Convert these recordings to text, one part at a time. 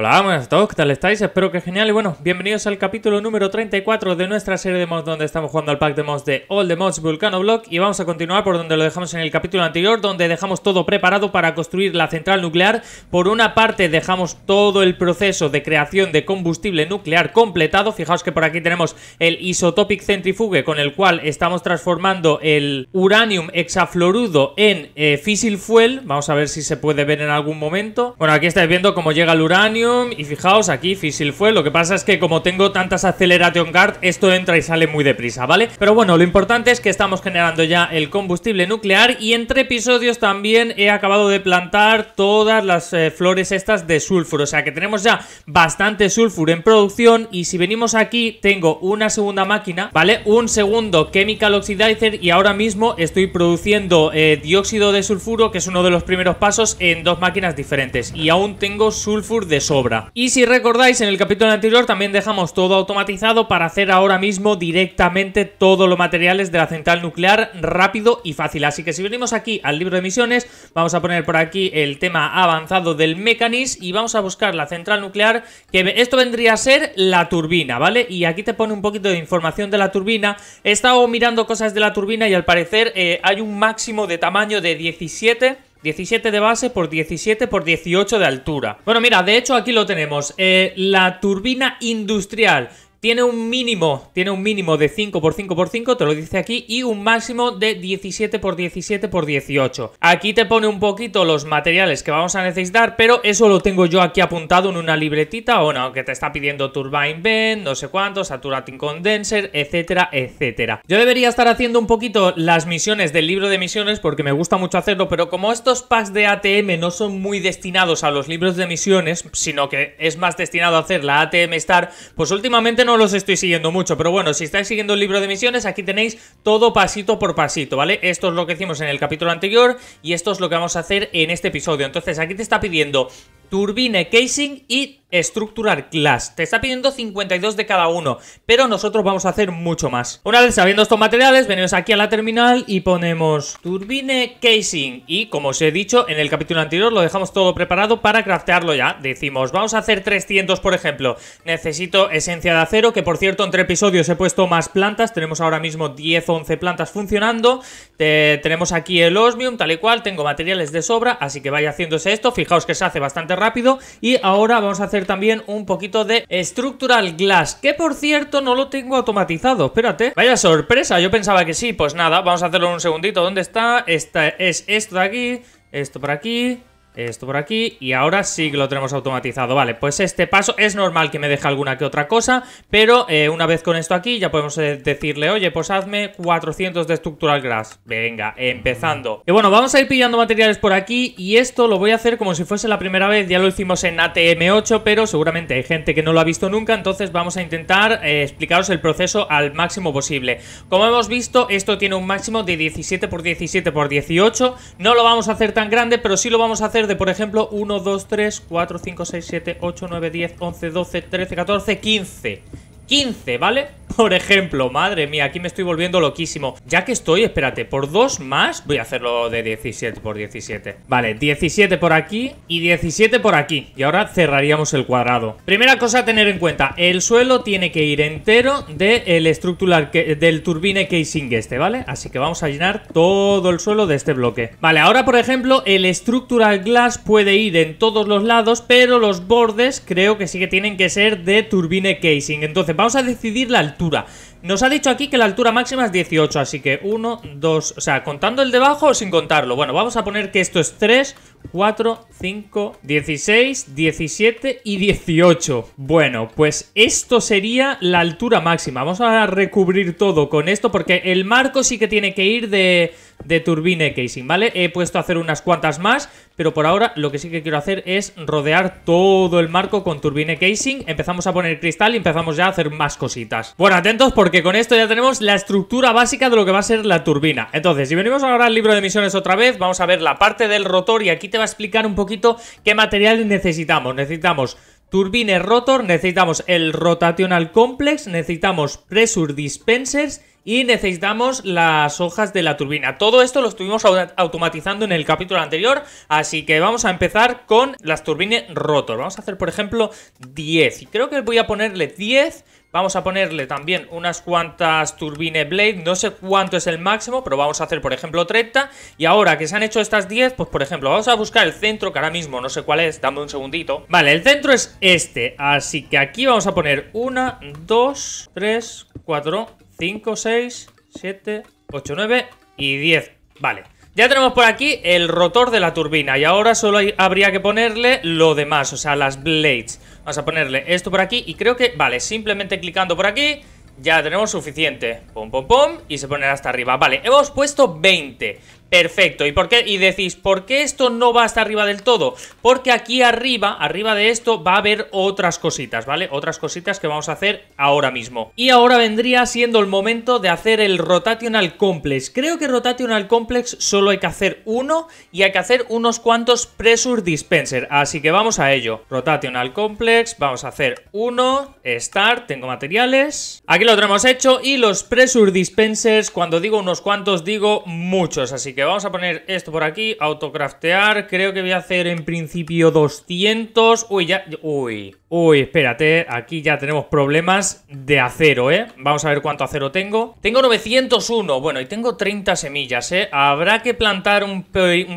Hola, buenas a todos, ¿qué tal estáis? Espero que genial y bueno, bienvenidos al capítulo número 34 de nuestra serie de mods donde estamos jugando al pack de mods de All the Mods Vulcano Block y vamos a continuar por donde lo dejamos en el capítulo anterior donde dejamos todo preparado para construir la central nuclear. Por una parte dejamos todo el proceso de creación de combustible nuclear completado, fijaos que por aquí tenemos el Isotopic Centrifuge con el cual estamos transformando el uranium hexafluorudo en eh, Físil Fuel, vamos a ver si se puede ver en algún momento. Bueno, aquí estáis viendo cómo llega el uranio y fijaos aquí Fisil fue, lo que pasa es que como tengo tantas Acceleration Guard esto entra y sale muy deprisa, ¿vale? Pero bueno, lo importante es que estamos generando ya el combustible nuclear y entre episodios también he acabado de plantar todas las eh, flores estas de sulfuro, o sea que tenemos ya bastante Sulfur en producción y si venimos aquí tengo una segunda máquina, ¿vale? Un segundo Chemical Oxidizer y ahora mismo estoy produciendo eh, dióxido de sulfuro que es uno de los primeros pasos en dos máquinas diferentes y aún tengo sulfur de sol y si recordáis, en el capítulo anterior también dejamos todo automatizado para hacer ahora mismo directamente todos los materiales de la central nuclear rápido y fácil. Así que si venimos aquí al libro de misiones, vamos a poner por aquí el tema avanzado del mecanis y vamos a buscar la central nuclear, que esto vendría a ser la turbina, ¿vale? Y aquí te pone un poquito de información de la turbina. He estado mirando cosas de la turbina y al parecer eh, hay un máximo de tamaño de 17 17 de base por 17 por 18 de altura. Bueno, mira, de hecho aquí lo tenemos. Eh, la turbina industrial tiene un mínimo, tiene un mínimo de 5 x 5 x 5, te lo dice aquí, y un máximo de 17 por 17 por 18. Aquí te pone un poquito los materiales que vamos a necesitar, pero eso lo tengo yo aquí apuntado en una libretita, o no, que te está pidiendo Turbine Bend, no sé cuánto, Saturating Condenser, etcétera, etcétera. Yo debería estar haciendo un poquito las misiones del libro de misiones porque me gusta mucho hacerlo, pero como estos packs de ATM no son muy destinados a los libros de misiones, sino que es más destinado a hacer la ATM Star, pues últimamente no los estoy siguiendo mucho, pero bueno, si estáis siguiendo el libro de misiones, aquí tenéis todo pasito por pasito, ¿vale? Esto es lo que hicimos en el capítulo anterior y esto es lo que vamos a hacer en este episodio. Entonces, aquí te está pidiendo turbine casing y estructurar class. Te está pidiendo 52 de cada uno, pero nosotros vamos a hacer mucho más. Una vez sabiendo estos materiales, venimos aquí a la terminal y ponemos turbine casing. Y como os he dicho en el capítulo anterior, lo dejamos todo preparado para craftearlo ya. Decimos, vamos a hacer 300 por ejemplo. Necesito esencia de acero, que por cierto entre episodios he puesto más plantas. Tenemos ahora mismo 10 o 11 plantas funcionando. tenemos aquí el osmium, tal y cual. Tengo materiales de sobra, así que vaya haciéndose esto. Fijaos que se hace bastante rápido. Y ahora vamos a hacer también un poquito de Structural Glass, que por cierto no lo tengo automatizado, espérate. Vaya sorpresa, yo pensaba que sí, pues nada, vamos a hacerlo en un segundito. ¿Dónde está? Esta es esto de aquí, esto por aquí, esto por aquí y ahora sí que lo tenemos automatizado Vale, pues este paso es normal que me deje alguna que otra cosa Pero eh, una vez con esto aquí ya podemos eh, decirle Oye, pues hazme 400 de Structural Grass Venga, empezando Y bueno, vamos a ir pillando materiales por aquí Y esto lo voy a hacer como si fuese la primera vez Ya lo hicimos en ATM8 Pero seguramente hay gente que no lo ha visto nunca Entonces vamos a intentar eh, explicaros el proceso al máximo posible Como hemos visto, esto tiene un máximo de 17 por 17 por 18 No lo vamos a hacer tan grande, pero sí lo vamos a hacer por ejemplo, 1, 2, 3, 4, 5, 6, 7, 8, 9, 10, 11, 12, 13, 14, 15. 15, ¿vale? Por ejemplo, madre mía, aquí me estoy volviendo loquísimo Ya que estoy, espérate, por dos más Voy a hacerlo de 17 por 17 Vale, 17 por aquí y 17 por aquí Y ahora cerraríamos el cuadrado Primera cosa a tener en cuenta El suelo tiene que ir entero de el estructural del turbine casing este, ¿vale? Así que vamos a llenar todo el suelo de este bloque Vale, ahora por ejemplo, el structural glass puede ir en todos los lados Pero los bordes creo que sí que tienen que ser de turbine casing Entonces vamos a decidir la altura. Nos ha dicho aquí que la altura máxima es 18, así que 1, 2, o sea, contando el debajo sin contarlo. Bueno, vamos a poner que esto es 3, 4, 5, 16, 17 y 18. Bueno, pues esto sería la altura máxima. Vamos a recubrir todo con esto porque el marco sí que tiene que ir de de Turbine Casing, ¿vale? He puesto a hacer unas cuantas más, pero por ahora lo que sí que quiero hacer es rodear todo el marco con Turbine Casing. Empezamos a poner cristal y empezamos ya a hacer más cositas. Bueno, atentos porque con esto ya tenemos la estructura básica de lo que va a ser la turbina. Entonces, si venimos ahora al libro de misiones otra vez, vamos a ver la parte del rotor y aquí te va a explicar un poquito qué materiales necesitamos. Necesitamos... Turbine Rotor, necesitamos el Rotational Complex, necesitamos Pressure Dispensers y necesitamos las hojas de la turbina. Todo esto lo estuvimos automatizando en el capítulo anterior, así que vamos a empezar con las turbines rotor. Vamos a hacer, por ejemplo, 10. Y creo que voy a ponerle 10. Vamos a ponerle también unas cuantas turbine blade, no sé cuánto es el máximo, pero vamos a hacer por ejemplo 30. Y ahora que se han hecho estas 10, pues por ejemplo vamos a buscar el centro, que ahora mismo no sé cuál es, dame un segundito. Vale, el centro es este, así que aquí vamos a poner 1, 2, 3, 4, 5, 6, 7, 8, 9 y 10. Vale. Ya tenemos por aquí el rotor de la turbina y ahora solo habría que ponerle lo demás, o sea, las blades. Vamos a ponerle esto por aquí y creo que, vale, simplemente clicando por aquí ya tenemos suficiente. Pum, pom pom y se pone hasta arriba. Vale, hemos puesto 20. Perfecto, ¿y por qué? Y decís, ¿por qué esto no va hasta arriba del todo? Porque aquí arriba, arriba de esto, va a haber otras cositas, ¿vale? Otras cositas que vamos a hacer ahora mismo. Y ahora vendría siendo el momento de hacer el Rotational Complex. Creo que Rotational Complex solo hay que hacer uno y hay que hacer unos cuantos Pressure Dispenser, así que vamos a ello. Rotational Complex, vamos a hacer uno, Start, tengo materiales. Aquí lo tenemos hecho y los Pressure Dispensers, cuando digo unos cuantos, digo muchos, así que vamos a poner esto por aquí, autocraftear, creo que voy a hacer en principio 200, uy, ya, uy, uy, espérate, aquí ya tenemos problemas de acero, ¿eh? Vamos a ver cuánto acero tengo, tengo 901, bueno, y tengo 30 semillas, ¿eh? Habrá que plantar un,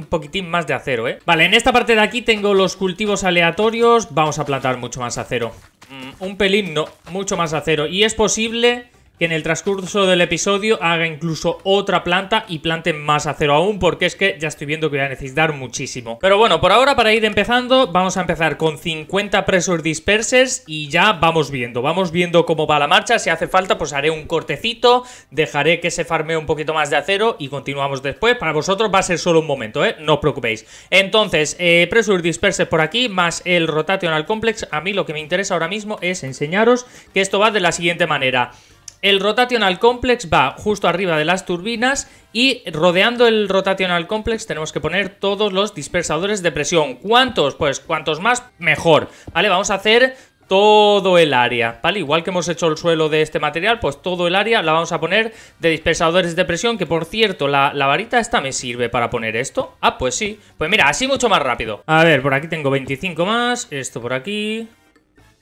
poquitín más de acero, ¿eh? Vale, en esta parte de aquí tengo los cultivos aleatorios, vamos a plantar mucho más acero. Mm, un pelín, no, mucho más acero, y es posible que en el transcurso del episodio haga incluso otra planta y plante más acero aún, porque es que ya estoy viendo que voy a necesitar muchísimo. Pero bueno, por ahora para ir empezando, vamos a empezar con 50 presos disperses y ya vamos viendo, vamos viendo cómo va la marcha, si hace falta pues haré un cortecito, dejaré que se farme un poquito más de acero y continuamos después, para vosotros va a ser solo un momento, ¿eh? no os preocupéis. Entonces, eh, disperses por aquí, más el rotational complex, a mí lo que me interesa ahora mismo es enseñaros que esto va de la siguiente manera. El rotational complex va justo arriba de las turbinas y rodeando el rotational complex tenemos que poner todos los dispersadores de presión. ¿Cuántos? Pues cuantos más, mejor. Vale, vamos a hacer todo el área, ¿vale? Igual que hemos hecho el suelo de este material, pues todo el área la vamos a poner de dispersadores de presión, que por cierto, la, la, varita esta me sirve para poner esto. Ah, pues sí. Pues mira, así mucho más rápido. A ver, por aquí tengo 25 más, esto por aquí,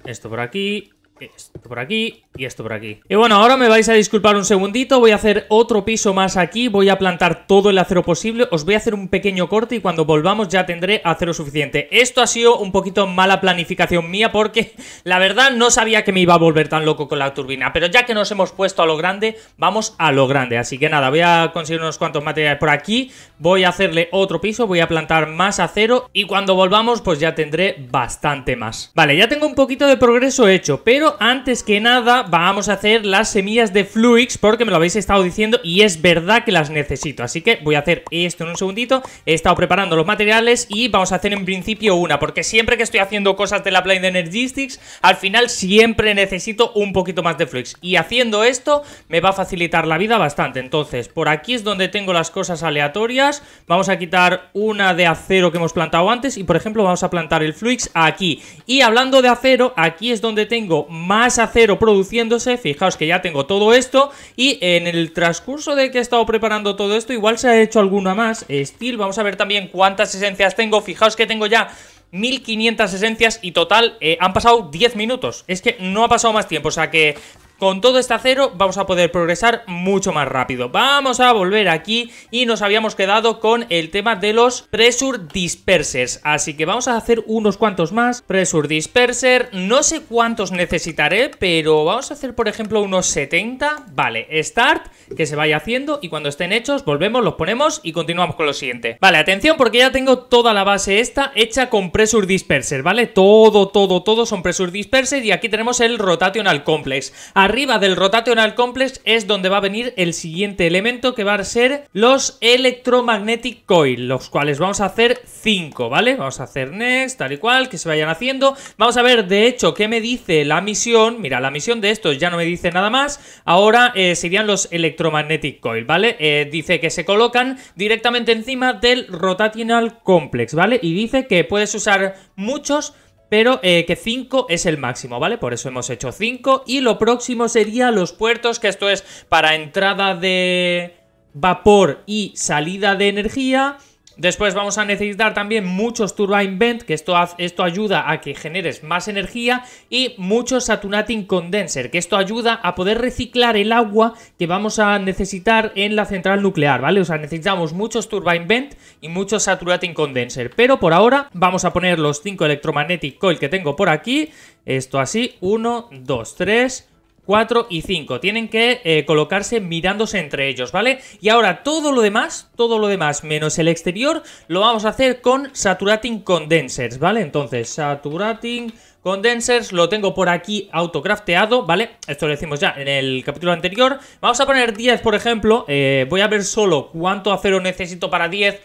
esto por aquí esto por aquí y esto por aquí. Y bueno, ahora me vais a disculpar un segundito, voy a hacer otro piso más aquí, voy a plantar todo el acero posible, os voy a hacer un pequeño corte y cuando volvamos ya tendré acero suficiente. Esto ha sido un poquito mala planificación mía porque la verdad no sabía que me iba a volver tan loco con la turbina, pero ya que nos hemos puesto a lo grande, vamos a lo grande. Así que nada, voy a conseguir unos cuantos materiales por aquí, voy a hacerle otro piso, voy a plantar más acero y cuando volvamos pues ya tendré bastante más. Vale, ya tengo un poquito de progreso hecho, pero antes que nada vamos a hacer las semillas de Fluix porque me lo habéis estado diciendo y es verdad que las necesito. Así que voy a hacer esto en un segundito. He estado preparando los materiales y vamos a hacer en principio una porque siempre que estoy haciendo cosas de la de Energistics al final siempre necesito un poquito más de flux Y haciendo esto me va a facilitar la vida bastante. Entonces por aquí es donde tengo las cosas aleatorias. Vamos a quitar una de acero que hemos plantado antes y por ejemplo vamos a plantar el Fluix aquí. Y hablando de acero aquí es donde tengo más acero produciéndose. Fijaos que ya tengo todo esto y en el transcurso de que he estado preparando todo esto, igual se ha hecho alguna más. Steel, vamos a ver también cuántas esencias tengo. Fijaos que tengo ya 1500 esencias y total eh, han pasado 10 minutos. Es que no ha pasado más tiempo, o sea que con todo este acero vamos a poder progresar mucho más rápido. Vamos a volver aquí y nos habíamos quedado con el tema de los Pressure Dispersers. Así que vamos a hacer unos cuantos más. Pressure Disperser, no sé cuántos necesitaré, pero vamos a hacer por ejemplo unos 70. Vale, Start, que se vaya haciendo y cuando estén hechos volvemos, los ponemos y continuamos con lo siguiente. Vale, atención porque ya tengo toda la base esta hecha con Pressure Disperser, ¿vale? Todo, todo, todo son Pressure Dispersers y aquí tenemos el Rotational Complex. Arriba del Rotational Complex es donde va a venir el siguiente elemento que va a ser los Electromagnetic Coil, los cuales vamos a hacer 5, ¿vale? Vamos a hacer next, tal y cual, que se vayan haciendo. Vamos a ver, de hecho, qué me dice la misión. Mira, la misión de estos ya no me dice nada más. Ahora eh, serían los Electromagnetic Coil, ¿vale? Eh, dice que se colocan directamente encima del Rotational Complex, ¿vale? Y dice que puedes usar muchos pero eh, que 5 es el máximo, ¿vale? Por eso hemos hecho 5 y lo próximo sería los puertos, que esto es para entrada de vapor y salida de energía Después vamos a necesitar también muchos Turbine Vent, que esto, esto ayuda a que generes más energía, y muchos Saturating Condenser, que esto ayuda a poder reciclar el agua que vamos a necesitar en la central nuclear, ¿vale? O sea, necesitamos muchos Turbine Vent y muchos Saturating Condenser, pero por ahora vamos a poner los 5 Electromagnetic Coil que tengo por aquí, esto así, 1, 2, 3... 4 y 5. Tienen que eh, colocarse mirándose entre ellos, ¿vale? Y ahora todo lo demás, todo lo demás menos el exterior, lo vamos a hacer con Saturating Condensers, ¿vale? Entonces, Saturating Condensers, lo tengo por aquí autocrafteado, ¿vale? Esto lo decimos ya en el capítulo anterior. Vamos a poner 10, por ejemplo. Eh, voy a ver solo cuánto acero necesito para 10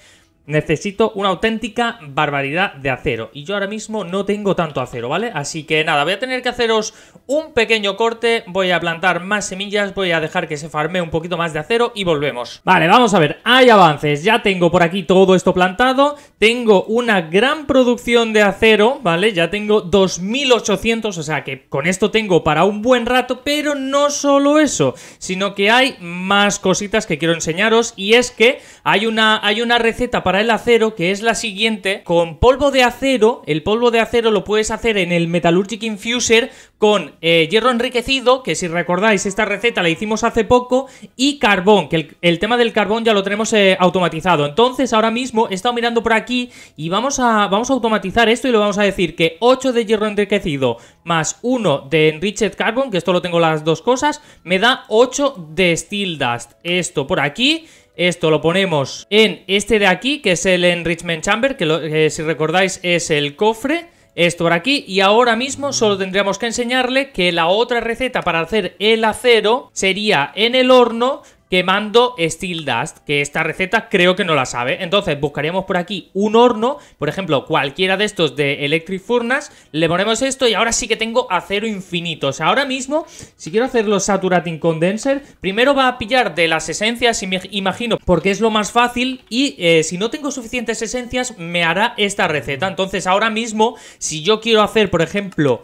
Necesito una auténtica barbaridad de acero. Y yo ahora mismo no tengo tanto acero, ¿vale? Así que nada, voy a tener que haceros un pequeño corte. Voy a plantar más semillas, voy a dejar que se farme un poquito más de acero y volvemos. Vale, vamos a ver, hay avances. Ya tengo por aquí todo esto plantado. Tengo una gran producción de acero, ¿vale? Ya tengo 2800, o sea que con esto tengo para un buen rato. Pero no solo eso, sino que hay más cositas que quiero enseñaros. Y es que hay una, hay una receta para el acero, que es la siguiente. Con polvo de acero, el polvo de acero lo puedes hacer en el Metallurgic Infuser con eh, hierro enriquecido, que si recordáis esta receta la hicimos hace poco, y carbón, que el, tema del carbón ya lo tenemos eh, automatizado. Entonces ahora mismo he estado mirando por aquí y vamos a, vamos a automatizar esto y lo vamos a decir que 8 de hierro enriquecido más 1 de enriched carbon, que esto lo tengo las dos cosas, me da 8 de steel dust. Esto por aquí... Esto lo ponemos en este de aquí, que es el Enrichment Chamber, que, si recordáis es el cofre. Esto por aquí. Y ahora mismo solo tendríamos que enseñarle que la otra receta para hacer el acero sería en el horno, quemando steel dust, que esta receta creo que no la sabe. Entonces buscaríamos por aquí un horno, por ejemplo, cualquiera de estos de Electric Furnace, le ponemos esto y ahora sí que tengo acero infinito. O ahora mismo, si quiero hacer los Saturating Condenser, primero va a pillar de las esencias, imagino, porque es lo más fácil y eh, si no tengo suficientes esencias, me hará esta receta. Entonces ahora mismo, si yo quiero hacer, por ejemplo,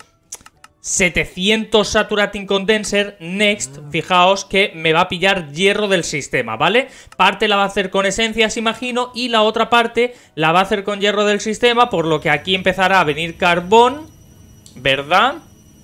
700 Saturating Condenser, Next, mm. fijaos que me va a pillar hierro del sistema, ¿vale? Parte la va a hacer con esencias, imagino, y la otra parte la va a hacer con hierro del sistema, por lo que aquí empezará a venir carbón, ¿verdad?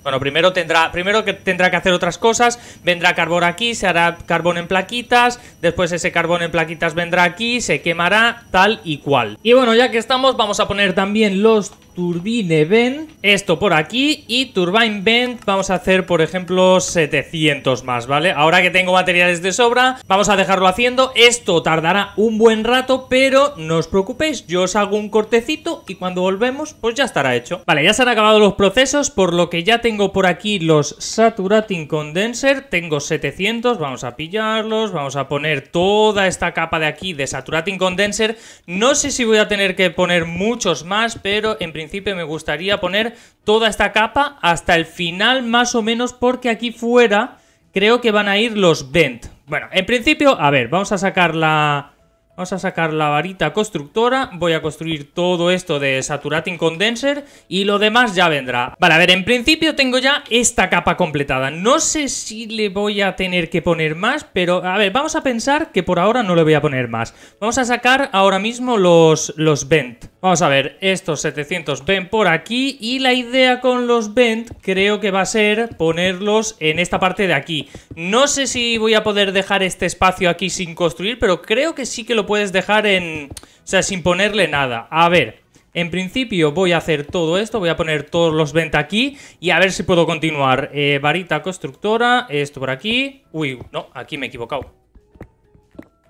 Bueno, primero tendrá, primero que tendrá que hacer otras cosas, vendrá carbón aquí, se hará carbón en plaquitas, después ese carbón en plaquitas vendrá aquí, se quemará, tal y cual. Y bueno, ya que estamos, vamos a poner también los Turbine Bend, esto por aquí y Turbine Bend vamos a hacer por ejemplo 700 más, ¿vale? Ahora que tengo materiales de sobra, vamos a dejarlo haciendo, esto tardará un buen rato, pero no os preocupéis, yo os hago un cortecito y cuando volvemos pues ya estará hecho. Vale, ya se han acabado los procesos, por lo que ya tengo por aquí los Saturating Condenser, tengo 700, vamos a pillarlos, vamos a poner toda esta capa de aquí de Saturating Condenser, no sé si voy a tener que poner muchos más, pero en principio principio me gustaría poner toda esta capa hasta el final más o menos porque aquí fuera creo que van a ir los vent. Bueno, en principio, a ver, vamos a sacar la... Vamos a sacar la varita constructora, voy a construir todo esto de Saturating Condenser y lo demás ya vendrá. Vale, a ver, en principio tengo ya esta capa completada. No sé si le voy a tener que poner más, pero a ver, vamos a pensar que por ahora no le voy a poner más. Vamos a sacar ahora mismo los, los vent. Vamos a ver, estos 700 ven por aquí y la idea con los vent creo que va a ser ponerlos en esta parte de aquí. No sé si voy a poder dejar este espacio aquí sin construir, pero creo que sí que lo puedes dejar en... O sea, sin ponerle nada. A ver, en principio voy a hacer todo esto, voy a poner todos los vent aquí y a ver si puedo continuar. Eh, varita constructora, esto por aquí. Uy, no, aquí me he equivocado.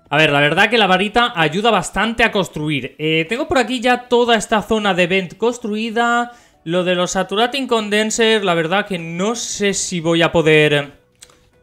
A ver, la verdad que la varita ayuda bastante a construir. Eh, tengo por aquí ya toda esta zona de vent construida. Lo de los saturating condenser, la verdad que no sé si voy a poder...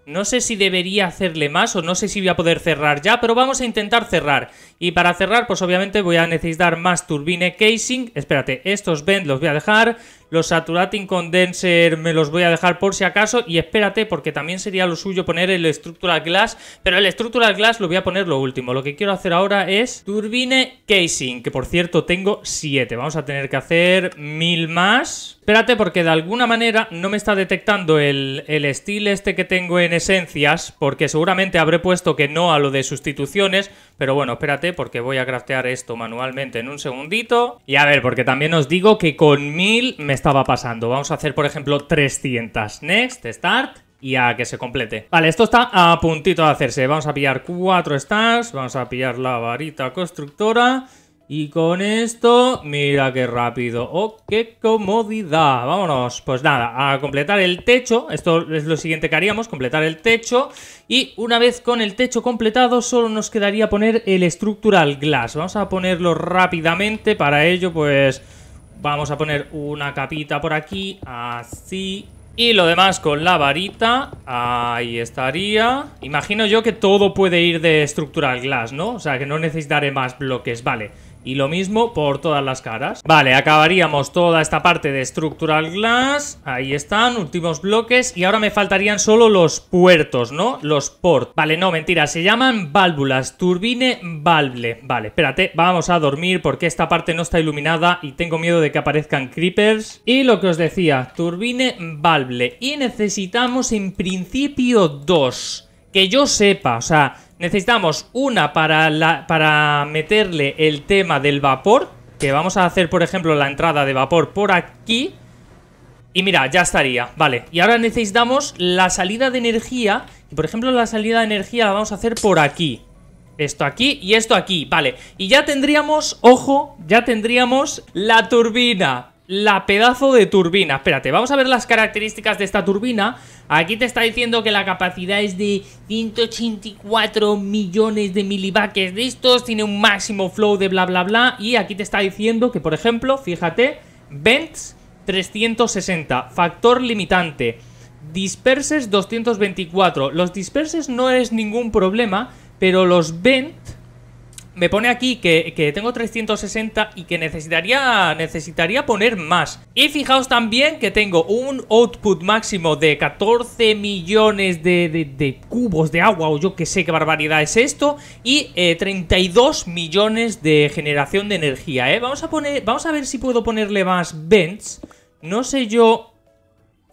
No sé si debería hacerle más o no sé si voy a poder cerrar ya, pero vamos a intentar cerrar. Y para cerrar, pues obviamente voy a necesitar más turbine casing. Espérate, estos vent los voy a dejar. Los Saturating Condenser me los voy a dejar por si acaso. Y espérate, porque también sería lo suyo poner el Structural Glass. Pero el Structural Glass lo voy a poner lo último. Lo que quiero hacer ahora es Turbine Casing, que por cierto tengo 7. Vamos a tener que hacer mil más. Espérate, porque de alguna manera no me está detectando el, el estilo este que tengo en esencias, porque seguramente habré puesto que no a lo de sustituciones, pero bueno, espérate, porque voy a craftear esto manualmente en un segundito. Y a ver, porque también os digo que con mil me estaba pasando. Vamos a hacer, por ejemplo, 300. Next, start y a que se complete. Vale, esto está a puntito de hacerse. Vamos a pillar cuatro stars, vamos a pillar la varita constructora... Y con esto, mira qué rápido. ¡Oh, qué comodidad! Vámonos, pues nada, a completar el techo. Esto es lo siguiente que haríamos, completar el techo. Y una vez con el techo completado, solo nos quedaría poner el Structural Glass. Vamos a ponerlo rápidamente. Para ello, pues... Vamos a poner una capita por aquí, así. Y lo demás con la varita, ahí estaría. Imagino yo que todo puede ir de estructural glass, ¿no? O sea, que no necesitaré más bloques, vale. Y lo mismo por todas las caras. Vale, acabaríamos toda esta parte de Structural Glass. Ahí están, últimos bloques. Y ahora me faltarían solo los puertos, ¿no? Los port. Vale, no, mentira, se llaman válvulas. Turbine valve. Vale, espérate, vamos a dormir porque esta parte no está iluminada y tengo miedo de que aparezcan creepers. Y lo que os decía, turbine valve. Y necesitamos en principio dos que yo sepa, o sea, necesitamos una para, la, para meterle el tema del vapor, que vamos a hacer, por ejemplo, la entrada de vapor por aquí. Y mira, ya estaría, vale. Y ahora necesitamos la salida de energía, por ejemplo la salida de energía la vamos a hacer por aquí. Esto aquí y esto aquí, vale. Y ya tendríamos, ojo, ya tendríamos la turbina la pedazo de turbina. Espérate, vamos a ver las características de esta turbina. Aquí te está diciendo que la capacidad es de 184 millones de milivaques de estos. Tiene un máximo flow de bla, bla, bla. Y aquí te está diciendo que, por ejemplo, fíjate, vents 360, factor limitante. Disperses 224. Los disperses no es ningún problema, pero los vents me pone aquí que, tengo 360 y que necesitaría, necesitaría poner más. Y fijaos también que tengo un output máximo de 14 millones de, de, cubos de agua o yo que sé qué barbaridad es esto y 32 eh, millones de generación de energía, ¿eh? Vamos a, poner, vamos a ver si puedo ponerle más vents. No sé yo...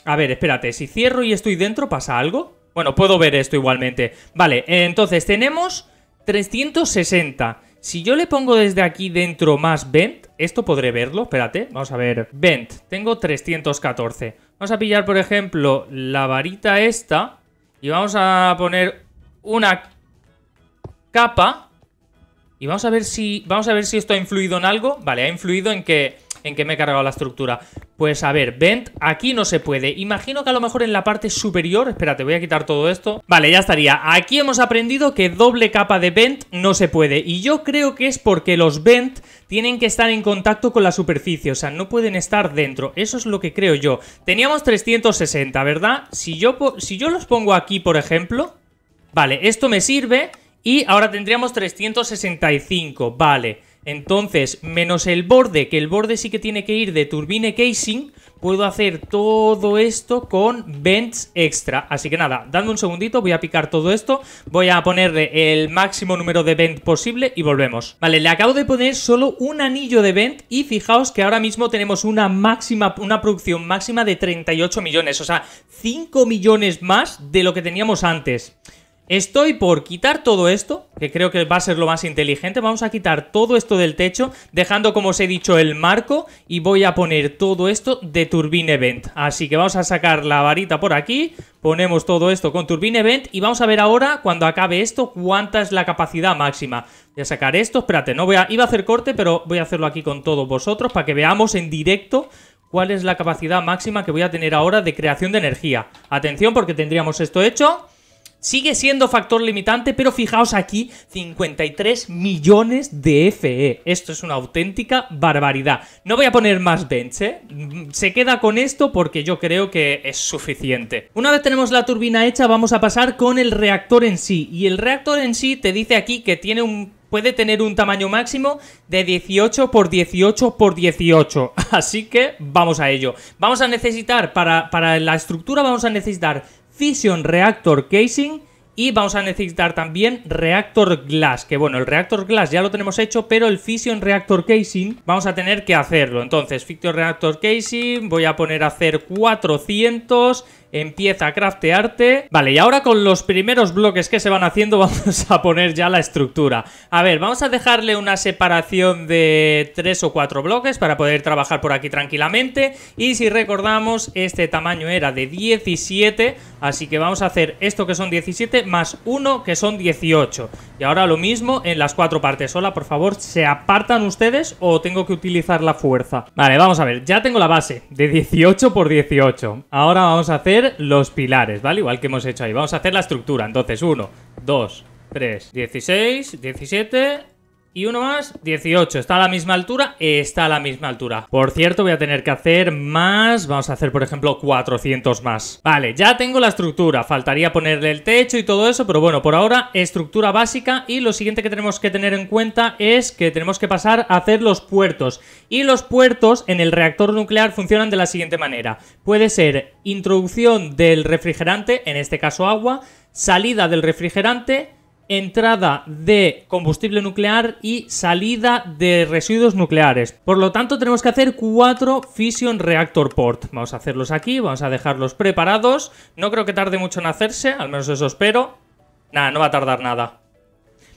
A ver, espérate, si cierro y estoy dentro, ¿pasa algo? Bueno, puedo ver esto igualmente. Vale, entonces tenemos 360. Si yo le pongo desde aquí dentro más vent, esto podré verlo, espérate, vamos a ver, vent, tengo 314. Vamos a pillar, por ejemplo, la varita esta y vamos a poner una capa y vamos a ver si vamos a ver si esto ha influido en algo. Vale, ha influido en que en que me he cargado la estructura. Pues a ver, Bent aquí no se puede. Imagino que a lo mejor en la parte superior... Espérate, voy a quitar todo esto. Vale, ya estaría. Aquí hemos aprendido que doble capa de Bent no se puede. Y yo creo que es porque los Bent tienen que estar en contacto con la superficie. O sea, no pueden estar dentro. Eso es lo que creo yo. Teníamos 360, ¿verdad? Si yo, si yo los pongo aquí, por ejemplo... Vale, esto me sirve... Y ahora tendríamos 365, vale. Entonces, menos el borde, que el borde sí que tiene que ir de turbine casing, puedo hacer todo esto con vents extra. Así que nada, dadme un segundito, voy a picar todo esto, voy a ponerle el máximo número de vent posible y volvemos. Vale, le acabo de poner solo un anillo de vent y fijaos que ahora mismo tenemos una máxima, una producción máxima de 38 millones, o sea, 5 millones más de lo que teníamos antes. Estoy por quitar todo esto, que creo que va a ser lo más inteligente. Vamos a quitar todo esto del techo, dejando, como os he dicho, el marco. Y voy a poner todo esto de Turbine Event. Así que vamos a sacar la varita por aquí. Ponemos todo esto con Turbine Event. Y vamos a ver ahora, cuando acabe esto, cuánta es la capacidad máxima. Voy a sacar esto. Espérate, no voy a... Iba a hacer corte, pero voy a hacerlo aquí con todos vosotros para que veamos en directo cuál es la capacidad máxima que voy a tener ahora de creación de energía. Atención, porque tendríamos esto hecho... Sigue siendo factor limitante, pero fijaos aquí, 53 millones de FE. Esto es una auténtica barbaridad. No voy a poner más bench, ¿eh? Se queda con esto porque yo creo que es suficiente. Una vez tenemos la turbina hecha, vamos a pasar con el reactor en sí. Y el reactor en sí te dice aquí que tiene un puede tener un tamaño máximo de 18 por 18 por 18. Así que vamos a ello. Vamos a necesitar, para, para la estructura vamos a necesitar Fission Reactor Casing y vamos a necesitar también Reactor Glass, que bueno, el Reactor Glass ya lo tenemos hecho, pero el Fission Reactor Casing vamos a tener que hacerlo. Entonces, Fission Reactor Casing, voy a poner a hacer 400, empieza a craftearte. Vale, y ahora con los primeros bloques que se van haciendo vamos a poner ya la estructura. A ver, vamos a dejarle una separación de 3 o 4 bloques para poder trabajar por aquí tranquilamente. Y si recordamos, este tamaño era de 17, así que vamos a hacer esto que son 17 más uno que son 18. Y ahora lo mismo en las cuatro partes. Hola, por favor, ¿se apartan ustedes o tengo que utilizar la fuerza? Vale, vamos a ver. Ya tengo la base de 18 por 18. Ahora vamos a hacer los pilares, ¿vale? Igual que hemos hecho ahí. Vamos a hacer la estructura. Entonces, 1, 2, 3, 16, 17, y uno más, 18. Está a la misma altura, está a la misma altura. Por cierto, voy a tener que hacer más. Vamos a hacer, por ejemplo, 400 más. Vale, ya tengo la estructura. Faltaría ponerle el techo y todo eso, pero bueno, por ahora, estructura básica. Y lo siguiente que tenemos que tener en cuenta es que tenemos que pasar a hacer los puertos. Y los puertos en el reactor nuclear funcionan de la siguiente manera. Puede ser introducción del refrigerante, en este caso agua, salida del refrigerante entrada de combustible nuclear y salida de residuos nucleares. Por lo tanto, tenemos que hacer cuatro Fission Reactor Port. Vamos a hacerlos aquí, vamos a dejarlos preparados. No creo que tarde mucho en hacerse, al menos eso espero. Nada, no va a tardar nada.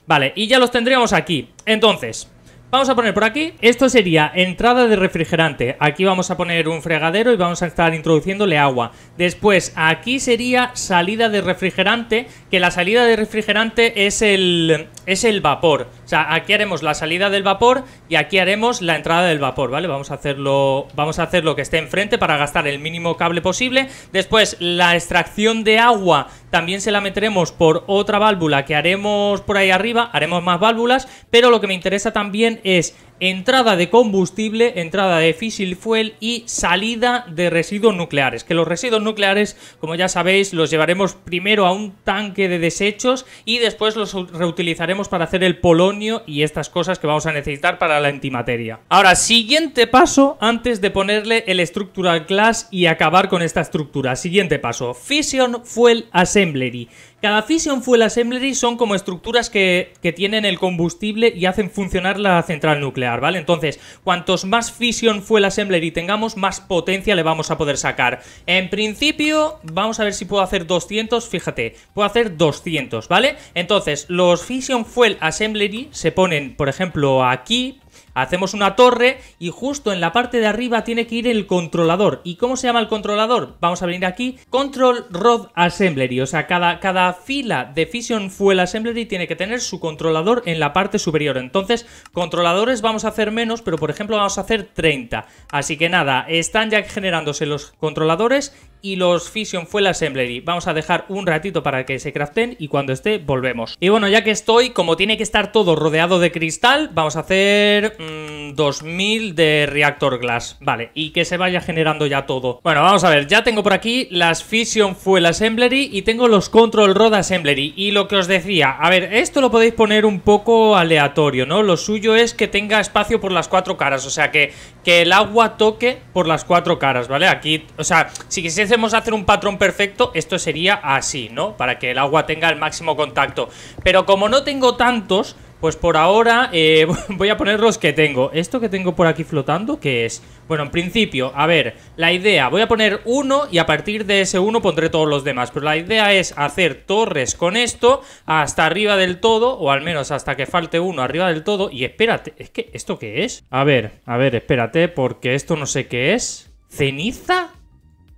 Vale, y ya los tendríamos aquí. Entonces, Vamos a poner por aquí, esto sería entrada de refrigerante. Aquí vamos a poner un fregadero y vamos a estar introduciéndole agua. Después, aquí sería salida de refrigerante, que la salida de refrigerante es el, es el vapor. O sea, aquí haremos la salida del vapor y aquí haremos la entrada del vapor, ¿vale? Vamos a hacerlo, vamos a hacer lo que esté enfrente para gastar el mínimo cable posible. Después, la extracción de agua también se la meteremos por otra válvula que haremos por ahí arriba, haremos más válvulas, pero lo que me interesa también es entrada de combustible, entrada de físil fuel y salida de residuos nucleares. Que los residuos nucleares, como ya sabéis, los llevaremos primero a un tanque de desechos y después los reutilizaremos para hacer el polonio y estas cosas que vamos a necesitar para la antimateria. Ahora, siguiente paso antes de ponerle el Structural glass y acabar con esta estructura. Siguiente paso, Fission Fuel Assembly. Cada fission fuel assembly son como estructuras que, que, tienen el combustible y hacen funcionar la central nuclear, ¿vale? Entonces, cuantos más fission fuel assembly tengamos, más potencia le vamos a poder sacar. En principio, vamos a ver si puedo hacer 200, fíjate, puedo hacer 200, ¿vale? Entonces, los fission fuel assembly se ponen, por ejemplo, aquí, Hacemos una torre y justo en la parte de arriba tiene que ir el controlador. ¿Y cómo se llama el controlador? Vamos a venir aquí, Control Rod Assembly, o sea, cada, cada fila de Fission Fuel Assembly tiene que tener su controlador en la parte superior. Entonces, controladores vamos a hacer menos, pero por ejemplo vamos a hacer 30. Así que nada, están ya generándose los controladores y los Fission Fuel Assembly. Vamos a dejar un ratito para que se craften y cuando esté volvemos. Y bueno, ya que estoy, como tiene que estar todo rodeado de cristal, vamos a hacer 2000 mm, de Reactor Glass. Vale, y que se vaya generando ya todo. Bueno, vamos a ver, ya tengo por aquí las Fission Fuel Assembly y tengo los Control Rod Assembly. Y lo que os decía, a ver, esto lo podéis poner un poco aleatorio, ¿no? Lo suyo es que tenga espacio por las cuatro caras, o sea, que, que el agua toque por las cuatro caras, ¿vale? Aquí, o sea, si quisiese hacer un patrón perfecto, esto sería así, ¿no? Para que el agua tenga el máximo contacto. Pero como no tengo tantos, pues por ahora eh, voy a poner los que tengo. ¿Esto que tengo por aquí flotando qué es? Bueno, en principio, a ver, la idea, voy a poner uno y a partir de ese uno pondré todos los demás. Pero la idea es hacer torres con esto hasta arriba del todo, o al menos hasta que falte uno arriba del todo. Y espérate, es que, ¿esto qué es? A ver, a ver, espérate, porque esto no sé qué es. ¿Ceniza?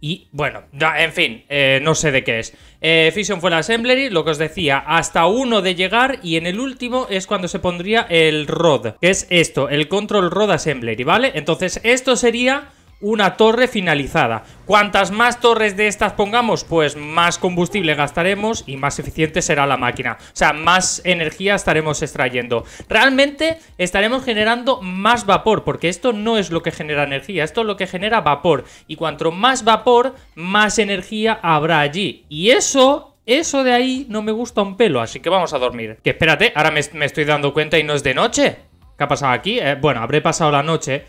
Y bueno, en fin, eh, no sé de qué es. Eh, Fission fue la Assembly, lo que os decía, hasta uno de llegar y en el último es cuando se pondría el ROD, que es esto, el Control ROD Assembly, ¿vale? Entonces esto sería una torre finalizada. Cuantas más torres de estas pongamos, pues más combustible gastaremos y más eficiente será la máquina. O sea, más energía estaremos extrayendo. Realmente estaremos generando más vapor, porque esto no es lo que genera energía, esto es lo que genera vapor. Y cuanto más vapor, más energía habrá allí. Y eso eso de ahí no me gusta un pelo, así que vamos a dormir. Que espérate, ahora me, estoy dando cuenta y no es de noche. ¿Qué ha pasado aquí? Eh, bueno, habré pasado la noche.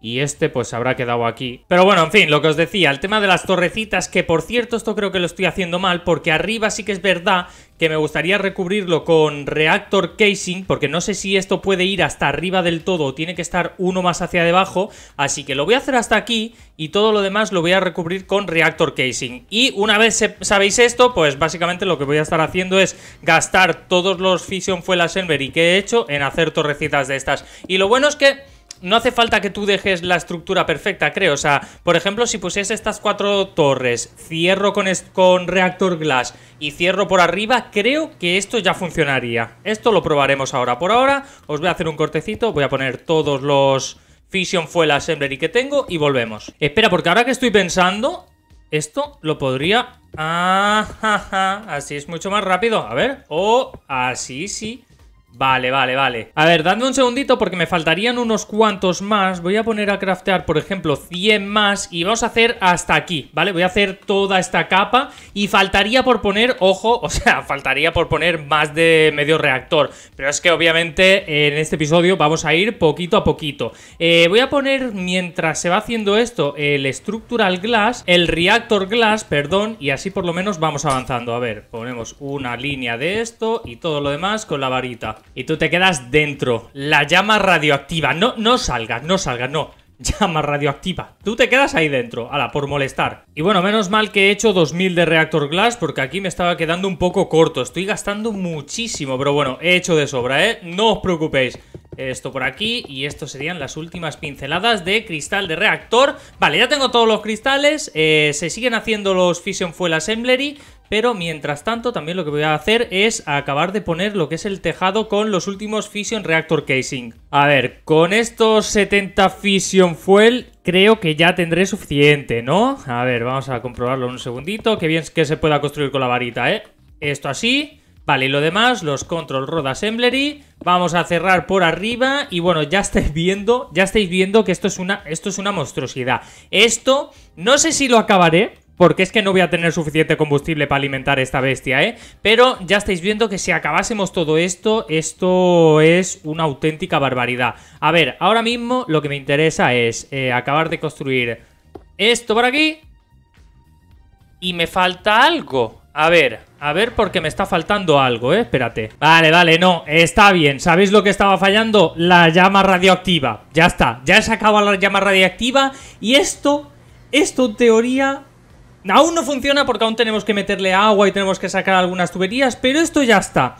Y este pues habrá quedado aquí. Pero bueno, en fin, lo que os decía, el tema de las torrecitas, que por cierto esto creo que lo estoy haciendo mal, porque arriba sí que es verdad que me gustaría recubrirlo con reactor casing, porque no sé si esto puede ir hasta arriba del todo o tiene que estar uno más hacia debajo, así que lo voy a hacer hasta aquí y todo lo demás lo voy a recubrir con reactor casing. Y una vez sabéis esto, pues básicamente lo que voy a estar haciendo es gastar todos los fission fuel y que he hecho en hacer torrecitas de estas. Y lo bueno es que no hace falta que tú dejes la estructura perfecta, creo. O sea, por ejemplo, si pusiese estas cuatro torres, cierro con, con reactor glass y cierro por arriba, creo que esto ya funcionaría. Esto lo probaremos ahora. Por ahora, os voy a hacer un cortecito, voy a poner todos los... Fission fuel assembly que tengo y volvemos. Espera, porque ahora que estoy pensando, esto lo podría... Ah, así es mucho más rápido. A ver. o oh, así sí. Vale, vale, vale. A ver, dadme un segundito porque me faltarían unos cuantos más. Voy a poner a craftear, por ejemplo, 100 más y vamos a hacer hasta aquí, ¿vale? Voy a hacer toda esta capa y faltaría por poner, ojo, o sea, faltaría por poner más de medio reactor. Pero es que obviamente en este episodio vamos a ir poquito a poquito. Eh, voy a poner, mientras se va haciendo esto, el Structural Glass, el Reactor Glass, perdón, y así por lo menos vamos avanzando. A ver, ponemos una línea de esto y todo lo demás con la varita. Y tú te quedas dentro. La llama radioactiva. No, no salgas, no salgas, no. Llama radioactiva. Tú te quedas ahí dentro. Ala, por molestar. Y bueno, menos mal que he hecho 2000 de Reactor Glass porque aquí me estaba quedando un poco corto. Estoy gastando muchísimo, pero bueno, he hecho de sobra, ¿eh? No os preocupéis esto por aquí y esto serían las últimas pinceladas de cristal de reactor. Vale, ya tengo todos los cristales, eh, se siguen haciendo los Fission Fuel assembly, pero mientras tanto también lo que voy a hacer es acabar de poner lo que es el tejado con los últimos Fission Reactor Casing. A ver, con estos 70 Fission Fuel creo que ya tendré suficiente, ¿no? A ver, vamos a comprobarlo un segundito, que bien que se pueda construir con la varita, ¿eh? Esto así... Vale, lo demás, los control rod Assembly, vamos a cerrar por arriba y bueno, ya estáis viendo, ya estáis viendo que esto es una, esto es una monstruosidad. Esto, no sé si lo acabaré, porque es que no voy a tener suficiente combustible para alimentar esta bestia, ¿eh? Pero ya estáis viendo que si acabásemos todo esto, esto es una auténtica barbaridad. A ver, ahora mismo lo que me interesa es eh, acabar de construir esto por aquí y me falta algo. A ver, a ver porque me está faltando algo, ¿eh? Espérate. Vale, vale, no, está bien. ¿Sabéis lo que estaba fallando? La llama radioactiva. Ya está, ya he sacado la llama radioactiva y esto, esto en teoría... Aún no funciona porque aún tenemos que meterle agua y tenemos que sacar algunas tuberías, pero esto ya está.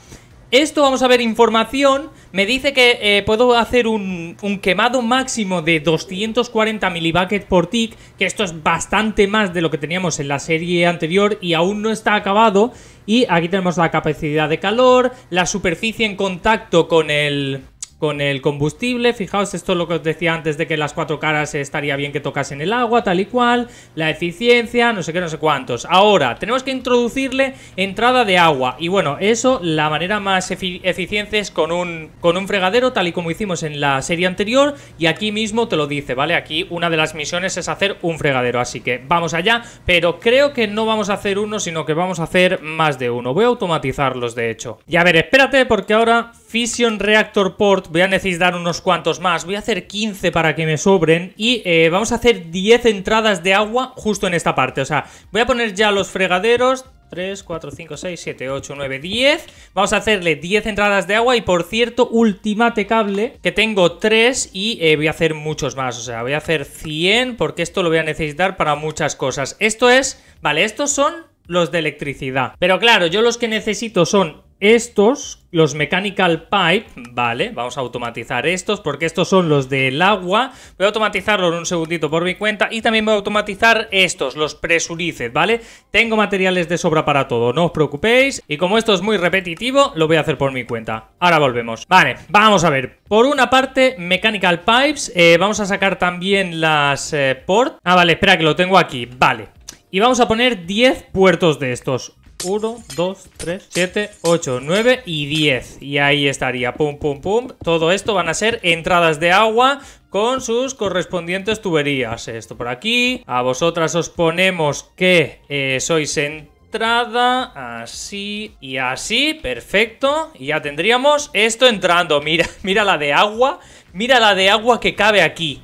Esto vamos a ver información. Me dice que eh, puedo hacer un, un, quemado máximo de 240 milibuckets por tick, que esto es bastante más de lo que teníamos en la serie anterior y aún no está acabado. Y aquí tenemos la capacidad de calor, la superficie en contacto con el con el combustible. Fijaos, esto es lo que os decía antes de que las cuatro caras estaría bien que tocasen el agua, tal y cual, la eficiencia, no sé qué, no sé cuántos. Ahora, tenemos que introducirle entrada de agua. Y bueno, eso, la manera más eficiente es con un, con un fregadero, tal y como hicimos en la serie anterior. Y aquí mismo te lo dice, ¿vale? Aquí una de las misiones es hacer un fregadero, así que vamos allá. Pero creo que no vamos a hacer uno, sino que vamos a hacer más de uno. Voy a automatizarlos, de hecho. Y a ver, espérate, porque ahora Fission Reactor Port, voy a necesitar unos cuantos más, voy a hacer 15 para que me sobren y eh, vamos a hacer 10 entradas de agua justo en esta parte, o sea, voy a poner ya los fregaderos, 3, 4, 5, 6, 7, 8, 9, 10 Vamos a hacerle 10 entradas de agua Y por cierto, ultimate cable Que tengo 3 y eh, voy a hacer muchos más O sea, voy a hacer 100 Porque esto lo voy a necesitar para muchas cosas Esto es... Vale, estos son los de electricidad Pero claro, yo los que necesito son estos, los Mechanical pipes vale, vamos a automatizar estos porque estos son los del agua. Voy a automatizarlo en un segundito por mi cuenta y también voy a automatizar estos, los Presurices, ¿vale? Tengo materiales de sobra para todo, no os preocupéis. Y como esto es muy repetitivo, lo voy a hacer por mi cuenta. Ahora volvemos. Vale, vamos a ver. Por una parte, Mechanical Pipes, eh, vamos a sacar también las ports. Eh, port. Ah, vale, espera que lo tengo aquí, vale. Y vamos a poner 10 puertos de estos. 1, 2, 3, 7, 8, 9 y 10. Y ahí estaría, pum, pum, pum. Todo esto van a ser entradas de agua con sus correspondientes tuberías. Esto por aquí. A vosotras os ponemos que eh, sois entrada, así y así, perfecto. Y ya tendríamos esto entrando. Mira, mira la de agua, mira la de agua que cabe aquí.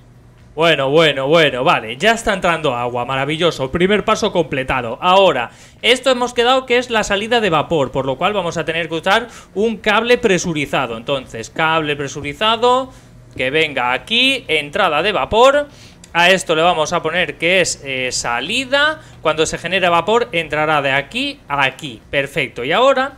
Bueno, bueno, bueno, vale, ya está entrando agua, maravilloso, primer paso completado. Ahora, esto hemos quedado que es la salida de vapor, por lo cual vamos a tener que usar un cable presurizado. Entonces, cable presurizado, que venga aquí, entrada de vapor... A esto le vamos a poner que es eh, salida. Cuando se genera vapor entrará de aquí a aquí. Perfecto. Y ahora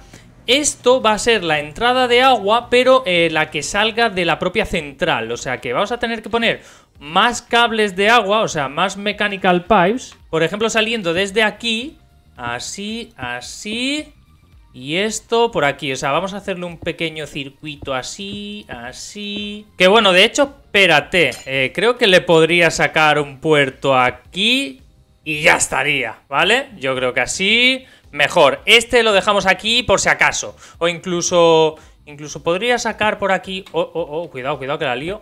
esto va a ser la entrada de agua, pero eh, la que salga de la propia central. O sea que vamos a tener que poner más cables de agua, o sea, más mechanical pipes. Por ejemplo, saliendo desde aquí, así, así, y esto por aquí. O sea, vamos a hacerle un pequeño circuito así, así... Que bueno, de hecho, espérate, eh, creo que le podría sacar un puerto aquí y ya estaría, ¿vale? Yo creo que así... Mejor, este lo dejamos aquí por si acaso. O incluso... Incluso podría sacar por aquí... Oh, oh, oh, cuidado, cuidado que la lío.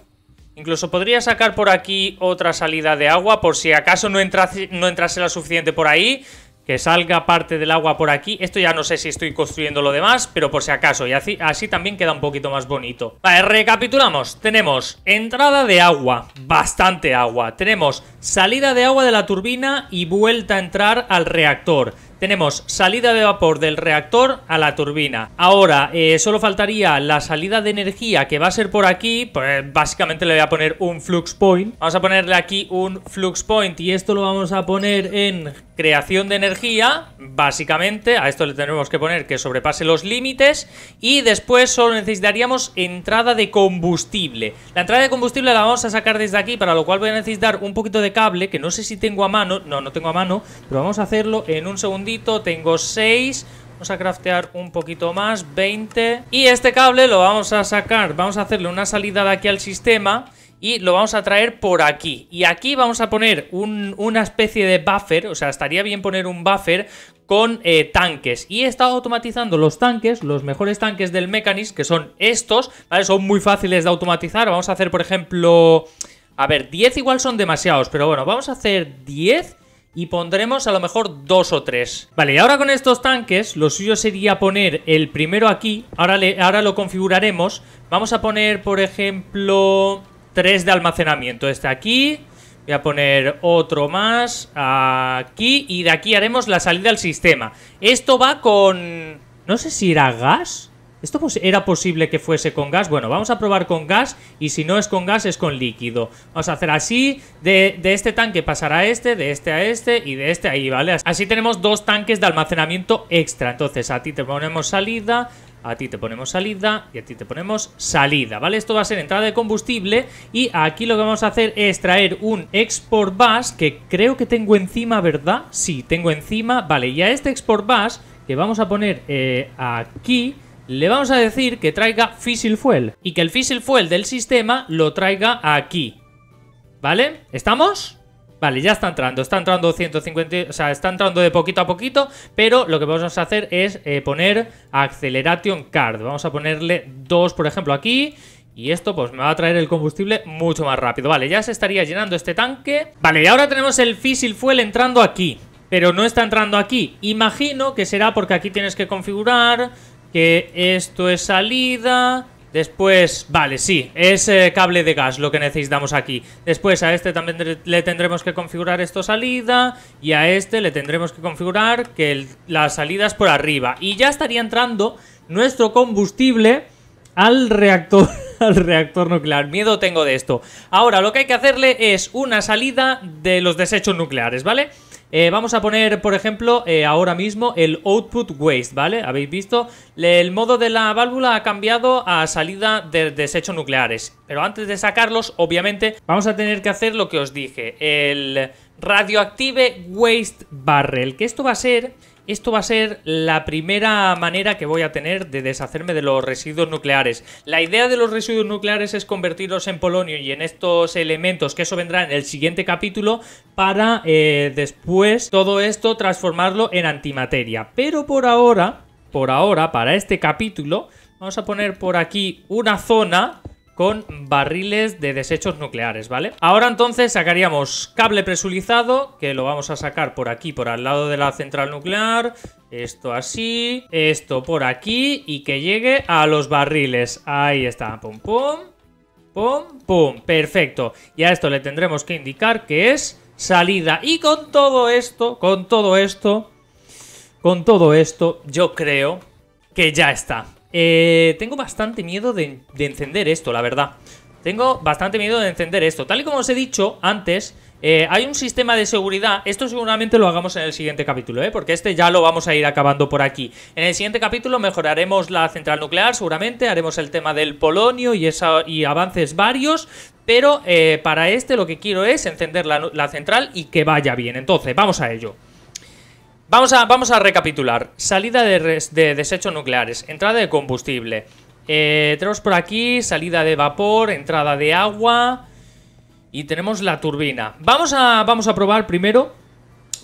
Incluso podría sacar por aquí otra salida de agua por si acaso no, entrase, no entrase la suficiente por ahí. Que salga parte del agua por aquí. Esto ya no sé si estoy construyendo lo demás, pero por si acaso. Y así, así también queda un poquito más bonito. Vale, recapitulamos. Tenemos entrada de agua. Bastante agua. Tenemos salida de agua de la turbina y vuelta a entrar al reactor. Tenemos salida de vapor del reactor a la turbina. Ahora, eh, solo faltaría la salida de energía que va a ser por aquí. Pues básicamente le voy a poner un flux point. Vamos a ponerle aquí un flux point y esto lo vamos a poner en creación de energía, básicamente, a esto le tenemos que poner que sobrepase los límites y después solo necesitaríamos entrada de combustible. La entrada de combustible la vamos a sacar desde aquí, para lo cual voy a necesitar un poquito de cable, que no sé si tengo a mano, no, no tengo a mano, pero vamos a hacerlo en un segundito, tengo 6... Vamos a craftear un poquito más, 20. Y este cable lo vamos a sacar, vamos a hacerle una salida de aquí al sistema y lo vamos a traer por aquí. Y aquí vamos a poner una especie de buffer, o sea, estaría bien poner un buffer con eh, tanques. Y he estado automatizando los tanques, los mejores tanques del Mechanis, que son estos, ¿vale? Son muy fáciles de automatizar. Vamos a hacer, por ejemplo... A ver, 10 igual son demasiados, pero bueno, vamos a hacer 10 y pondremos a lo mejor dos o tres. Vale, y ahora con estos tanques, lo suyo sería poner el primero aquí. Ahora, ahora lo configuraremos. Vamos a poner, por ejemplo... Tres de almacenamiento. Este aquí. Voy a poner otro más aquí y de aquí haremos la salida al sistema. Esto va con... No sé si era gas. ¿Esto era posible que fuese con gas? Bueno, vamos a probar con gas y si no es con gas es con líquido. Vamos a hacer así, de, de este tanque pasará a este, de este a este y de este ahí, ¿vale? Así tenemos dos tanques de almacenamiento extra. Entonces a ti te ponemos salida, a ti te ponemos salida y a ti te ponemos salida, ¿vale? Esto va a ser entrada de combustible y aquí lo que vamos a hacer es traer un export bus que creo que tengo encima, ¿verdad? Sí, tengo encima, vale, y a este export bus que vamos a poner eh, aquí... Le vamos a decir que traiga Fissile Fuel y que el Fissile Fuel del sistema lo traiga aquí. ¿Vale? ¿Estamos? Vale, ya está entrando, está entrando 150, o sea, está entrando de poquito a poquito, pero lo que vamos a hacer es eh, poner Acceleration Card. Vamos a ponerle dos, por ejemplo, aquí y esto pues me va a traer el combustible mucho más rápido. Vale, ya se estaría llenando este tanque. Vale, y ahora tenemos el fissil Fuel entrando aquí. Pero no está entrando aquí. Imagino que será porque aquí tienes que configurar que esto es salida, Después, vale, sí, es eh, cable de gas lo que necesitamos aquí. Después a este también le tendremos que configurar esto salida y a este le tendremos que configurar que la las salidas por arriba. Y ya estaría entrando nuestro combustible al reactor, al reactor nuclear. Miedo tengo de esto. Ahora lo que hay que hacerle es una salida de los desechos nucleares, ¿vale? vale eh, vamos a poner, por ejemplo, eh, ahora mismo el output waste, ¿vale? Habéis visto, el modo de la válvula ha cambiado a salida de desechos nucleares. Pero antes de sacarlos, obviamente, vamos a tener que hacer lo que os dije, el radioactive waste barrel, que esto va a ser esto va a ser la primera manera que voy a tener de deshacerme de los residuos nucleares. La idea de los residuos nucleares es convertirlos en polonio y en estos elementos, que eso vendrá en el siguiente capítulo, para eh, después todo esto transformarlo en antimateria. Pero por ahora, por ahora, para este capítulo, vamos a poner por aquí una zona con barriles de desechos nucleares, ¿vale? Ahora entonces sacaríamos cable presurizado, que lo vamos a sacar por aquí, por al lado de la central nuclear, esto así, esto por aquí y que llegue a los barriles. Ahí está, pum, pum, pum, pum, perfecto. Y a esto le tendremos que indicar que es salida. Y con todo esto, con todo esto, con todo esto, yo creo que ya está. Eh, tengo bastante miedo de, encender esto, la verdad. Tengo bastante miedo de encender esto. Tal y como os he dicho antes, eh, hay un sistema de seguridad. Esto seguramente lo hagamos en el siguiente capítulo, ¿eh? porque este ya lo vamos a ir acabando por aquí. En el siguiente capítulo mejoraremos la central nuclear, seguramente. Haremos el tema del polonio y, avances varios. Pero eh, para este lo que quiero es encender la central y que vaya bien. Entonces, vamos a ello. Vamos a, recapitular. Salida de, desechos nucleares, entrada de combustible. Eh, tenemos por aquí salida de vapor, entrada de agua y tenemos la turbina. Vamos a, vamos a probar primero,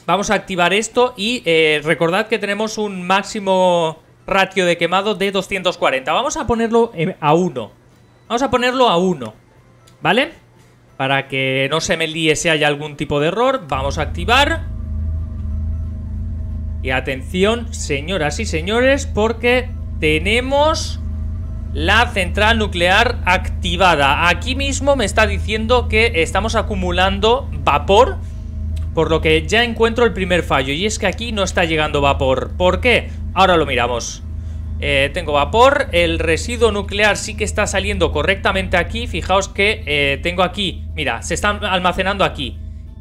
vamos a activar esto y eh, recordad que tenemos un máximo ratio de quemado de 240. Vamos a ponerlo a 1. Vamos a ponerlo a 1, ¿vale? Para que no se me líe si hay algún tipo de error, vamos a activar. Y atención, señoras y señores, porque tenemos la central nuclear activada. Aquí mismo me está diciendo que estamos acumulando vapor, por lo que ya encuentro el primer fallo. Y es que aquí no está llegando vapor. ¿Por qué? Ahora lo miramos. Eh, tengo vapor, el residuo nuclear sí que está saliendo correctamente aquí. Fijaos que eh, tengo aquí, mira, se está almacenando aquí.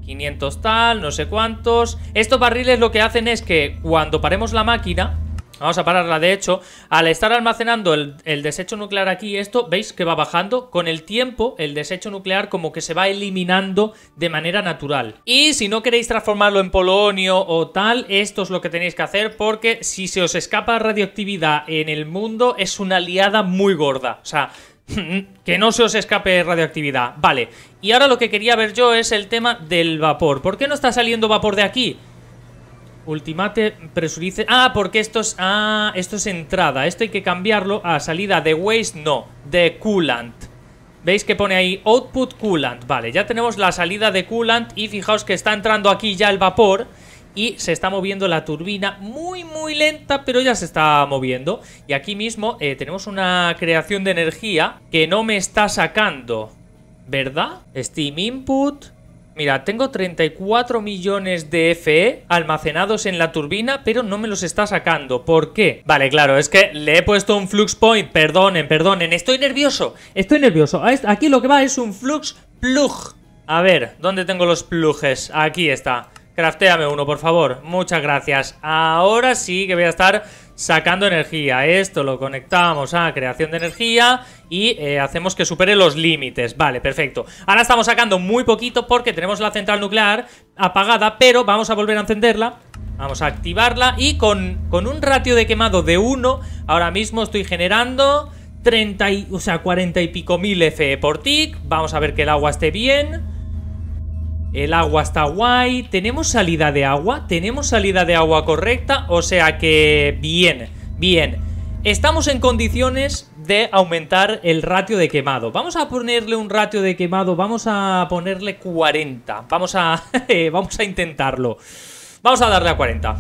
500 tal, no sé cuántos. Estos barriles lo que hacen es que cuando paremos la máquina... Vamos a pararla, de hecho, al estar almacenando el, desecho nuclear aquí, esto, veis que va bajando, con el tiempo el desecho nuclear como que se va eliminando de manera natural. Y si no queréis transformarlo en polonio o tal, esto es lo que tenéis que hacer, porque si se os escapa radioactividad en el mundo, es una liada muy gorda. O sea, que no se os escape radioactividad. Vale, y ahora lo que quería ver yo es el tema del vapor. ¿Por qué no está saliendo vapor de aquí? Ultimate presurice... Ah, porque esto es... Ah, esto es entrada. Esto hay que cambiarlo a salida de waste, no. De coolant. ¿Veis que pone ahí output coolant? Vale, ya tenemos la salida de coolant y fijaos que está entrando aquí ya el vapor y se está moviendo la turbina muy muy lenta pero ya se está moviendo y aquí mismo eh, tenemos una creación de energía que no me está sacando ¿verdad? Steam Input Mira, tengo 34 millones de FE almacenados en la turbina, pero no me los está sacando. ¿Por qué? Vale, claro, es que le he puesto un flux point. Perdonen, perdonen. Estoy nervioso. Estoy nervioso. Aquí lo que va es un flux plug. A ver, ¿dónde tengo los plugs? Aquí está. Craftéame uno, por favor. Muchas gracias. Ahora sí que voy a estar sacando energía. Esto lo conectamos a creación de energía y eh, hacemos que supere los límites. Vale, perfecto. Ahora estamos sacando muy poquito porque tenemos la central nuclear apagada, pero vamos a volver a encenderla. Vamos a activarla y con, con un ratio de quemado de 1, ahora mismo estoy generando 30 y, o sea, 40 y pico mil FE por tick. Vamos a ver que el agua esté bien. El agua está guay. ¿Tenemos salida de agua? ¿Tenemos salida de agua correcta? O sea que... Bien, bien. Estamos en condiciones de aumentar el ratio de quemado. Vamos a ponerle un ratio de quemado. Vamos a ponerle 40. Vamos a... Eh, vamos a intentarlo. Vamos a darle a 40.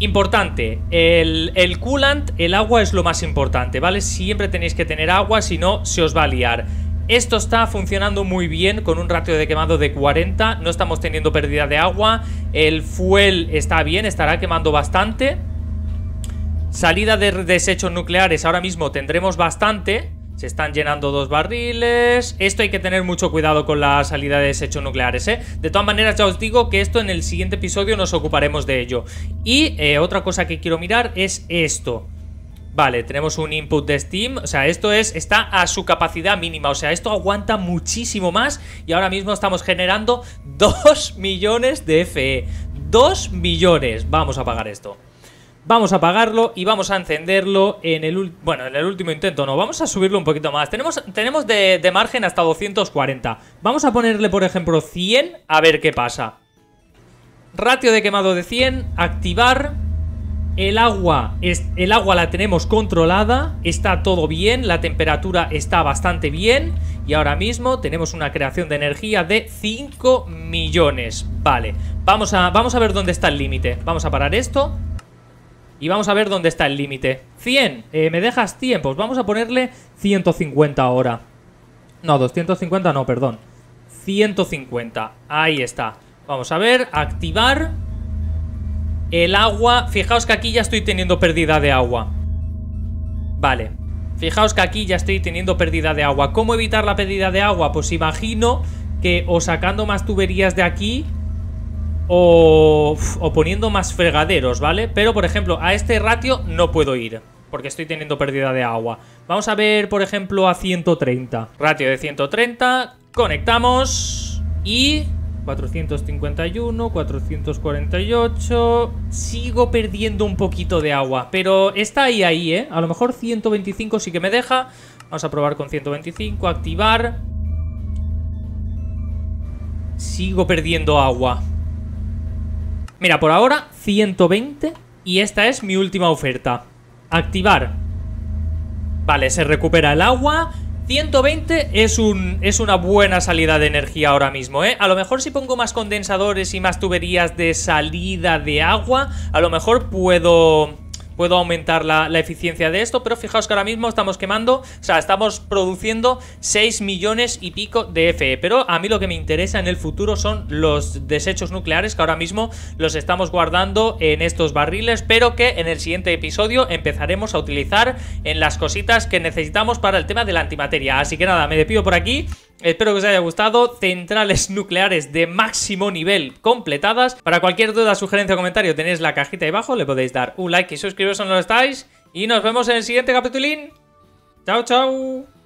Importante, el, el coolant, el agua es lo más importante, ¿vale? Siempre tenéis que tener agua, si no, se os va a liar. Esto está funcionando muy bien con un ratio de quemado de 40, no estamos teniendo pérdida de agua, el fuel está bien, estará quemando bastante. Salida de desechos nucleares ahora mismo tendremos bastante, se están llenando dos barriles... Esto hay que tener mucho cuidado con la salida de desechos nucleares, ¿eh? De todas maneras, ya os digo que esto en el siguiente episodio nos ocuparemos de ello. Y eh, otra cosa que quiero mirar es esto. Vale, tenemos un input de Steam, o sea, esto es está a su capacidad mínima, o sea, esto aguanta muchísimo más y ahora mismo estamos generando 2 millones de FE. 2 millones, vamos a pagar esto. Vamos a apagarlo y vamos a encenderlo en el bueno, en el último intento no, vamos a subirlo un poquito más. Tenemos, tenemos de margen hasta 240. Vamos a ponerle, por ejemplo, 100 a ver qué pasa. Ratio de quemado de 100, activar el agua, el agua la tenemos controlada, está todo bien, la temperatura está bastante bien y ahora mismo tenemos una creación de energía de 5 millones. Vale, vamos a, vamos a ver dónde está el límite. Vamos a parar esto y vamos a ver dónde está el límite. 100, eh, me dejas Pues vamos a ponerle 150 ahora. No, 250 no, perdón. 150, ahí está. Vamos a ver, activar... El agua, fijaos que aquí ya estoy teniendo pérdida de agua. Vale, fijaos que aquí ya estoy teniendo pérdida de agua. ¿Cómo evitar la pérdida de agua? Pues imagino que o sacando más tuberías de aquí o, poniendo más fregaderos, ¿vale? Pero, por ejemplo, a este ratio no puedo ir porque estoy teniendo pérdida de agua. Vamos a ver, por ejemplo, a 130. Ratio de 130, conectamos y 451, 448... Sigo perdiendo un poquito de agua, pero está ahí, ahí, ¿eh? A lo mejor 125 sí que me deja. Vamos a probar con 125, activar. Sigo perdiendo agua. Mira, por ahora 120 y esta es mi última oferta. Activar. Vale, se recupera el agua 120 es, un, es una buena salida de energía ahora mismo, ¿eh? A lo mejor si pongo más condensadores y más tuberías de salida de agua, a lo mejor puedo puedo aumentar la, eficiencia de esto, pero fijaos que ahora mismo estamos quemando, o sea, estamos produciendo 6 millones y pico de FE, pero a mí lo que me interesa en el futuro son los desechos nucleares que ahora mismo los estamos guardando en estos barriles, pero que en el siguiente episodio empezaremos a utilizar en las cositas que necesitamos para el tema de la antimateria, así que nada, me despido por aquí, Espero que os haya gustado. Centrales nucleares de máximo nivel completadas. Para cualquier duda, sugerencia o comentario tenéis la cajita ahí abajo. Le podéis dar un like y suscribiros si no lo estáis. Y nos vemos en el siguiente capitulín. Chao, chao.